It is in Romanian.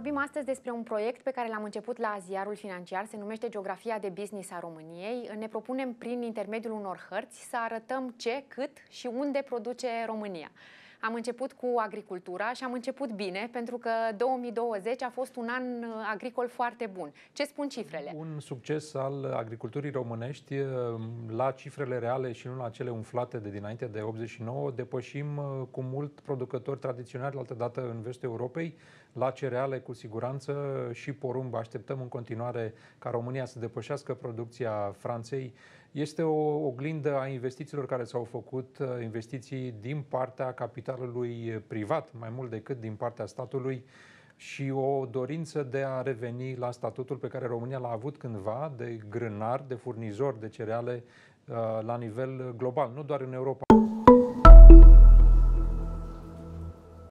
Vorbim astăzi despre un proiect pe care l-am început la ziarul financiar, se numește Geografia de Business a României. Ne propunem prin intermediul unor hărți să arătăm ce, cât și unde produce România. Am început cu agricultura și am început bine, pentru că 2020 a fost un an uh, agricol foarte bun. Ce spun cifrele? Un succes al agriculturii românești uh, la cifrele reale și nu la cele umflate de dinainte de 89, depășim uh, cu mult producători tradiționali, altădată în vestul Europei, la cereale cu siguranță și porumb. Așteptăm în continuare ca România să depășească producția Franței este o oglindă a investițiilor care s-au făcut, uh, investiții din partea capitalului uh, privat, mai mult decât din partea statului, și o dorință de a reveni la statutul pe care România l-a avut cândva de grânar, de furnizor de cereale uh, la nivel global, nu doar în Europa.